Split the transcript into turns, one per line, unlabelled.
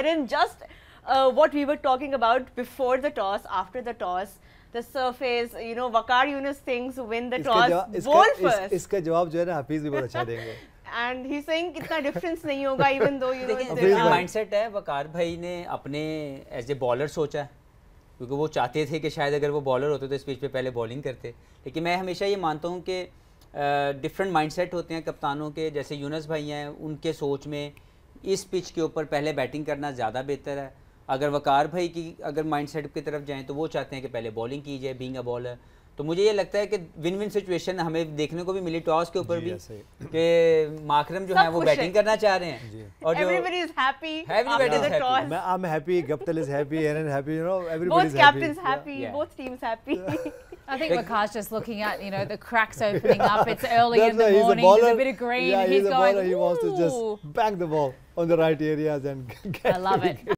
Erin, just uh, what we were talking about before the toss, after the toss, the surface, you know, Wakar Yunus thinks win the toss, bowl first. इस,
इसका जवाब जो है ना हफीज
भी बहुत अच्छा देंगे.
एंड ही सेइंग इतना डिफरेंस नहीं होगा even though you know mindset
है वकार भाई ने अपने एज ए बॉलर सोचा है क्योंकि वो चाहते थे कि शायद अगर वो बॉलर होते तो इस पिच पे पहले बॉलिंग करते लेकिन मैं हमेशा ये मानता हूँ कि डिफरेंट uh, माइंडसेट होते हैं कप्तानों के जैसे यूनस भाई हैं उनके सोच में इस पिच के ऊपर पहले बैटिंग करना ज़्यादा बेहतर है अगर वकार भाई की अगर माइंड सेट की तरफ जाएँ तो वो चाहते हैं कि पहले बॉलिंग की जाए बींग अ बॉलर तो मुझे ये लगता है कि विन विन सिचुएशन हमें देखने को भी मिली टॉस के ऊपर भी कि माकरम जो है वो बैटिंग करना चाह रहे हैं
और जो I think Waqar's just looking at, you know, the cracks opening up. It's early That's in the right. morning. a There's a bit of green. Yeah, he's, he's a going, baller. He wants to just
bang the ball on the right areas and get I love it. it.